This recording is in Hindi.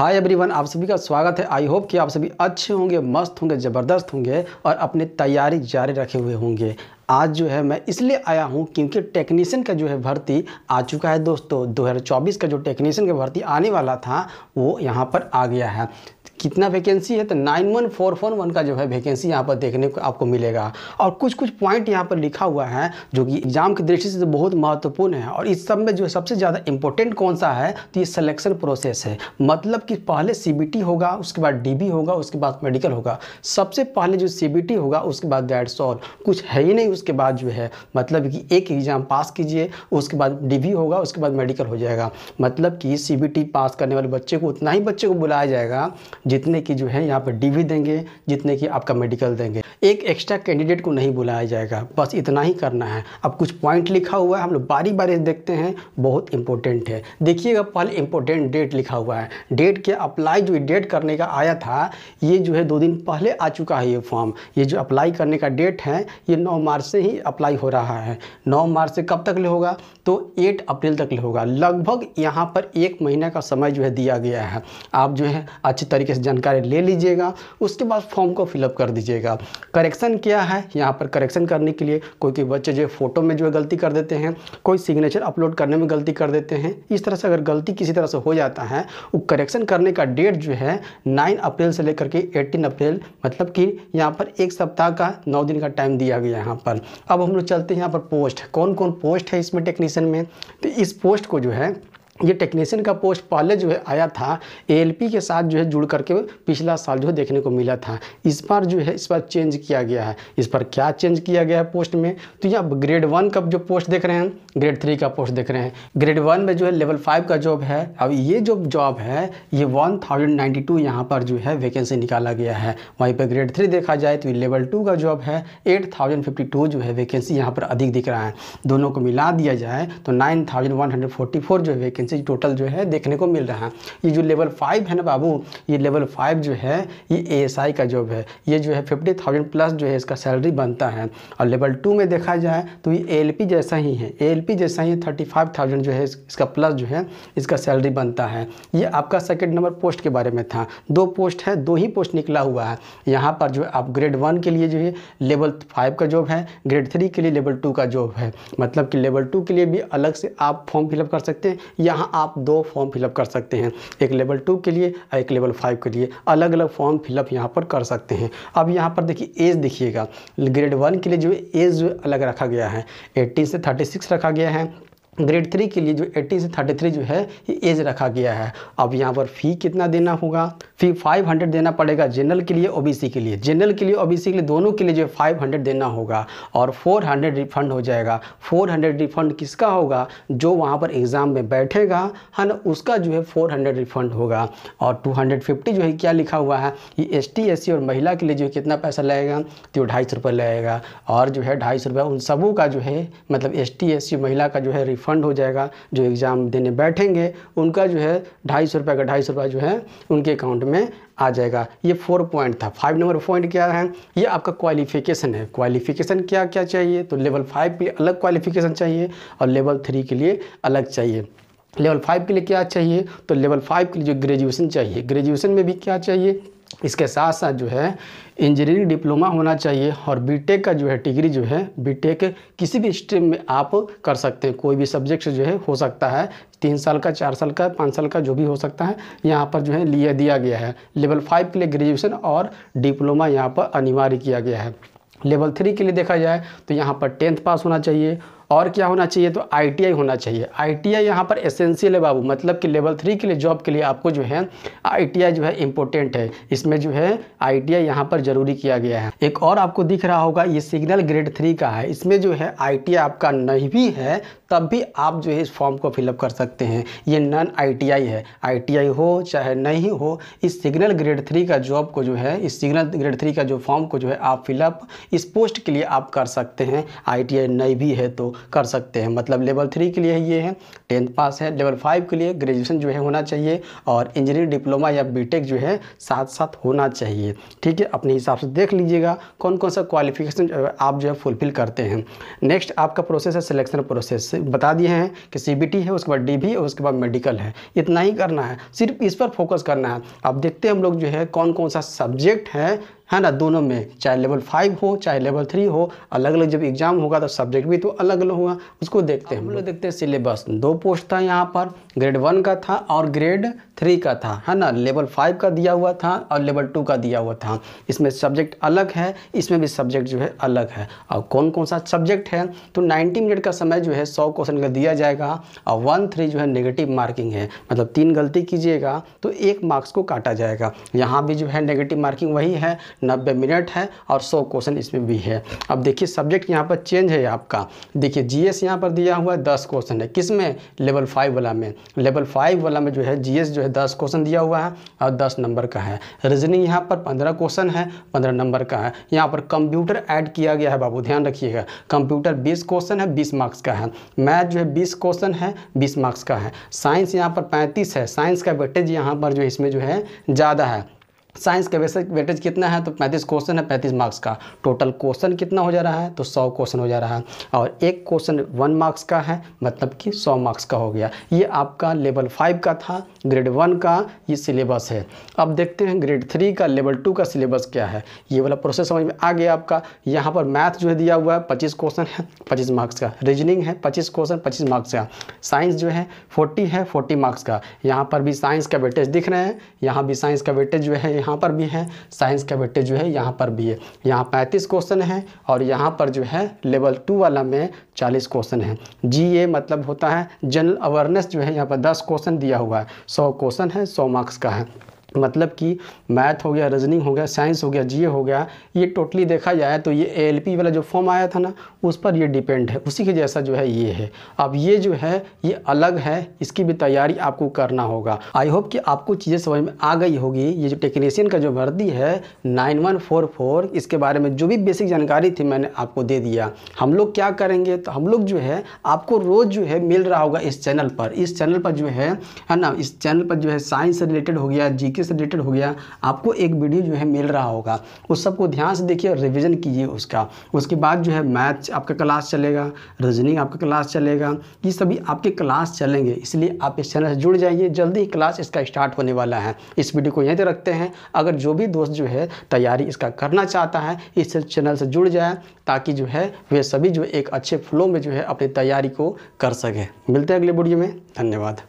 हाय एवरीवन आप सभी का स्वागत है आई होप कि आप सभी अच्छे होंगे मस्त होंगे ज़बरदस्त होंगे और अपनी तैयारी जारी रखे हुए होंगे आज जो है मैं इसलिए आया हूँ क्योंकि टेक्नीशियन का जो है भर्ती आ चुका है दोस्तों 2024 का जो टेक्नीशियन का भर्ती आने वाला था वो यहाँ पर आ गया है कितना वैकेंसी है तो nine one four four one का जो है वैकेंसी यहाँ पर देखने को आपको मिलेगा और कुछ कुछ पॉइंट यहाँ पर लिखा हुआ है जो कि एग्जाम की दृष्टि से तो बहुत महत्वपूर्ण है और इस सब में जो सबसे ज़्यादा इंपॉर्टेंट कौन सा है तो ये सिलेक्शन प्रोसेस है मतलब कि पहले सी होगा उसके बाद डी होगा उसके बाद मेडिकल होगा सबसे पहले जो सी होगा उसके बाद दैट्स ऑल कुछ है ही नहीं उसके बाद जो है मतलब कि एक एग्ज़ाम पास कीजिए उसके बाद डी होगा उसके बाद मेडिकल हो जाएगा मतलब कि सी पास करने वाले बच्चे को उतना ही बच्चे को बुलाया जाएगा जितने की जो है यहाँ पर डी देंगे जितने की आपका मेडिकल देंगे एक एक्स्ट्रा कैंडिडेट को नहीं बुलाया जाएगा बस इतना ही करना है अब कुछ पॉइंट लिखा हुआ है हम लोग बारी बारी देखते हैं बहुत इंपॉर्टेंट है देखिएगा पहले इंपॉर्टेंट डेट लिखा हुआ है डेट के अप्लाई जो डेट करने का आया था ये जो है दो दिन पहले आ चुका है ये फॉर्म ये जो अप्लाई करने का डेट है ये नौ मार्च से ही अप्लाई हो रहा है नौ मार्च से कब तक ले होगा तो एट अप्रैल तक ले होगा लगभग यहाँ पर एक महीना का समय जो है दिया गया है आप जो है अच्छे तरीके से जानकारी ले लीजिएगा उसके बाद फॉर्म को फिलअप कर दीजिएगा करेक्शन किया है यहाँ पर करेक्शन करने के लिए कोई कोई बच्चे जो है फ़ोटो में जो है गलती कर देते हैं कोई सिग्नेचर अपलोड करने में गलती कर देते हैं इस तरह से अगर गलती किसी तरह से हो जाता है वो करेक्शन करने का डेट जो है नाइन अप्रैल से लेकर के एटीन अप्रैल मतलब कि यहाँ पर एक सप्ताह का नौ दिन का टाइम दिया गया यहाँ पर अब हम लोग चलते हैं यहाँ पर पोस्ट कौन कौन पोस्ट है इसमें टेक्नीशियन में तो इस पोस्ट को जो है ये टेक्नीशियन का पोस्ट पहले जो है आया था एएलपी के साथ जो है जुड़ करके पिछला साल जो है देखने को मिला था इस बार जो है इस बार चेंज किया गया है इस पर क्या चेंज किया गया है पोस्ट में तो यहाँ ग्रेड वन का जो पोस्ट देख रहे हैं ग्रेड थ्री का पोस्ट देख रहे हैं ग्रेड वन में जो है लेवल फाइव का जॉब है अब ये जो जॉब है ये वन थाउजेंड नाइन्टी टू यहाँ पर जो है वैकेंसी निकाला गया है वहीं पर ग्रेड थ्री देखा जाए तो ये लेवल टू का जॉब है एट थाउजेंड फिफ्टी टू जो है वैकेंसी यहाँ पर अधिक दिख रहा है दोनों को मिला दिया जाए तो nine thousand one hundred forty four जो है वैकेंसी चीज़ टोटल जो है देखने को मिल रहा है ये जो लेवल फाइव है ना बाबू ये लेवल फाइव जो है ये ए का जॉब है ये जो है फिफ्टी थाउजेंड प्लस जो है इसका सैलरी बनता है और लेवल टू में देखा जाए तो ये ए जैसा ही है ए जैसा ही थर्टी फाइव थाउजेंड जो है इसका प्लस जो है इसका सैलरी बनता है ये आपका सेकेंड नंबर पोस्ट के बारे में था दो पोस्ट है दो ही पोस्ट निकला हुआ है यहाँ पर जो है आप ग्रेड वन के लिए जो है लेवल फाइव का जॉब है ग्रेड थ्री के लिए लेवल टू का जॉब है मतलब कि लेवल टू के लिए भी अलग से आप फॉर्म फिलअप कर सकते हैं यहाँ यहाँ आप दो फॉर्म फिलअप कर सकते हैं एक लेवल टू के लिए और एक लेवल फाइव के लिए अलग अलग फॉर्म फिलअप यहाँ पर कर सकते हैं अब यहाँ पर देखिए एज देखिएगा ग्रेड वन के लिए जो एज अलग रखा गया है एट्टीन से थर्टी सिक्स रखा गया है ग्रेड थ्री के लिए जो 80 से 33 जो है ये एज रखा गया है अब यहाँ पर फ़ी कितना देना होगा फी 500 देना पड़ेगा जनरल के लिए ओबीसी के लिए जनरल के लिए ओबीसी के लिए दोनों के लिए जो है 500 देना होगा और 400 रिफंड हो जाएगा 400 रिफंड किसका होगा जो वहाँ पर एग्ज़ाम में बैठेगा है ना उसका जो है हंड्रेड रिफंड होगा और फिफ्टी जो है क्या लिखा हुआ है ये एस टी और महिला के लिए जो कितना पैसा लगेगा तो ढाई सौ लगेगा और जो है ढाई सौ उन सबों का जो है मतलब एस टी महिला का जो है रिफंड रिफंड हो जाएगा जो एग्ज़ाम देने बैठेंगे उनका जो है ढाई सौ रुपये का ढाई सौ रुपये जो है उनके अकाउंट में आ जाएगा ये फोर पॉइंट था फाइव नंबर पॉइंट क्या है ये आपका क्वालिफिकेशन है क्वालिफिकेशन क्या क्या चाहिए तो लेवल फाइव के लिए अलग क्वालिफिकेशन चाहिए और लेवल थ्री के लिए अलग चाहिए लेवल फाइव के लिए क्या चाहिए तो लेवल फाइव के लिए जो ग्रेजुएशन चाहिए ग्रेजुएशन में भी क्या चाहिए इसके साथ साथ जो है इंजीनियरिंग डिप्लोमा होना चाहिए और बीटेक का जो है डिग्री जो है बीटेक किसी भी स्ट्रीम में आप कर सकते हैं कोई भी सब्जेक्ट जो है हो सकता है तीन साल का चार साल का पाँच साल का जो भी हो सकता है यहाँ पर जो है लिया दिया गया है लेवल फाइव के लिए ग्रेजुएशन और डिप्लोमा यहाँ पर अनिवार्य किया गया है लेवल थ्री के लिए देखा जाए तो यहाँ पर टेंथ पास होना चाहिए और क्या होना चाहिए तो आई होना चाहिए आई टी यहाँ पर एसेंशियल है बाबू मतलब कि लेवल थ्री के लिए जॉब के लिए आपको जो है आई जो है इम्पोर्टेंट है इसमें जो है आई टी यहाँ पर ज़रूरी किया गया है एक और आपको दिख रहा होगा ये सिग्नल ग्रेड थ्री का है इसमें जो है आई आपका नहीं भी है तब भी आप जो है इस फॉर्म को फिलअप कर सकते हैं ये नन आई है आई हो चाहे नहीं हो इस सिग्नल ग्रेड थ्री का जॉब को जो है इस सिग्नल ग्रेड थ्री का जो फॉर्म को जो है आप फिलअप इस पोस्ट के लिए आप कर सकते हैं आई नहीं भी है तो कर सकते हैं मतलब लेवल थ्री के लिए ये है टेंथ पास है लेवल फाइव के लिए ग्रेजुएशन जो है होना चाहिए और इंजीनियरिंग डिप्लोमा या बी जो है साथ साथ होना चाहिए ठीक है अपने हिसाब से देख लीजिएगा कौन कौन सा क्वालिफिकेशन आप जो है फुलफिल करते हैं नेक्स्ट आपका प्रोसेस है सिलेक्शन प्रोसेस बता दिए हैं कि सी है उसके बाद डी है उसके बाद मेडिकल है इतना ही करना है सिर्फ इस पर फोकस करना है अब देखते हैं हम लोग जो है कौन कौन सा सब्जेक्ट है है ना दोनों में चाहे लेवल फाइव हो चाहे लेवल थ्री हो अलग अलग जब एग्ज़ाम होगा तो सब्जेक्ट भी तो अलग अलग होगा उसको देखते हैं हम लोग देखते हैं सिलेबस दो पोस्ट था यहाँ पर ग्रेड वन का था और ग्रेड थ्री का था है ना लेवल फाइव का दिया हुआ था और लेवल टू का दिया हुआ था इसमें सब्जेक्ट अलग है इसमें भी सब्जेक्ट जो है अलग है और कौन कौन सा सब्जेक्ट है तो नाइन्टी मिनट का समय जो है सौ क्वेश्चन का दिया जाएगा और वन थ्री जो है नेगेटिव मार्किंग है मतलब तीन गलती कीजिएगा तो एक मार्क्स को काटा जाएगा यहाँ भी जो है नेगेटिव मार्किंग वही है नब्बे मिनट है और सौ क्वेश्चन इसमें भी है अब देखिए सब्जेक्ट यहाँ पर चेंज है आपका देखिए जी यहाँ पर दिया हुआ है दस क्वेश्चन है किस में लेवल फाइव वाला में लेवल फाइव वाला में जो है जी जो है दस क्वेश्चन दिया हुआ है और दस नंबर का है रीजनिंग यहाँ पर पंद्रह क्वेश्चन है पंद्रह नंबर का है यहाँ पर कंप्यूटर ऐड किया गया है बाबू ध्यान रखिएगा कंप्यूटर बीस क्वेश्चन है बीस मार्क्स का है मैथ जो है बीस क्वेश्चन है बीस मार्क्स का है साइंस यहाँ पर पैंतीस है साइंस का वेटेज यहाँ पर जो इसमें जो है ज़्यादा है साइंस का वैसे वेटेज कितना है तो पैंतीस क्वेश्चन है पैंतीस मार्क्स का टोटल क्वेश्चन कितना हो जा रहा है तो सौ क्वेश्चन हो जा रहा है और एक क्वेश्चन वन मार्क्स का है मतलब कि सौ मार्क्स का हो गया ये आपका लेवल फाइव का था ग्रेड वन का ये सिलेबस है अब देखते हैं ग्रेड थ्री का लेवल टू का सिलेबस क्या है ये वाला प्रोसेस समझ में आ गया आपका यहाँ पर मैथ जो है दिया हुआ है पच्चीस क्वेश्चन है पच्चीस मार्क्स का रीजनिंग है पच्चीस क्वेश्चन पच्चीस मार्क्स का साइंस जो है फोर्टी है फोर्टी मार्क्स का यहाँ पर भी साइंस का वेटेज दिख रहे हैं यहाँ भी साइंस का वेटेज जो है यहाँ पर भी है साइंस का वेटेज जो है यहाँ पर भी है यहाँ पैंतीस क्वेश्चन है और यहाँ पर जो है लेवल टू वाला में चालीस क्वेश्चन है जी ए मतलब होता है जनरल अवेयरनेस जो है यहाँ पर दस क्वेश्चन दिया हुआ है सौ क्वेश्चन है सौ मार्क्स का है मतलब कि मैथ हो गया रीजनिंग हो गया साइंस हो गया जीए हो गया ये टोटली देखा जाए तो ये एएलपी वाला जो फॉर्म आया था ना उस पर ये डिपेंड है उसी के जैसा जो है ये है अब ये जो है ये अलग है इसकी भी तैयारी आपको करना होगा आई होप कि आपको चीज़ें समझ में आ गई होगी ये जो टेक्नीसियन का जो भर्ती है नाइन इसके बारे में जो भी बेसिक जानकारी थी मैंने आपको दे दिया हम लोग क्या करेंगे तो हम लोग जो है आपको रोज़ जो है मिल रहा होगा इस चैनल पर इस चैनल पर जो है है ना इस चैनल पर जो है साइंस रिलेटेड हो गया जी से रिलेटेड हो गया आपको एक वीडियो जो है मिल रहा होगा उस सबको ध्यान से देखिए और रिविज़न कीजिए उसका उसके बाद जो है मैथ आपका क्लास चलेगा रीजनिंग आपका क्लास चलेगा ये सभी आपके क्लास चलेंगे इसलिए आप इस चैनल से जुड़ जाइए जल्दी ही क्लास इसका स्टार्ट होने वाला है इस वीडियो को यहीं तक रखते हैं अगर जो भी दोस्त जो है तैयारी इसका करना चाहता है इस चैनल से जुड़ जाए ताकि जो है वे सभी जो एक अच्छे फ्लो में जो है अपनी तैयारी को कर सके मिलते हैं अगले वीडियो में धन्यवाद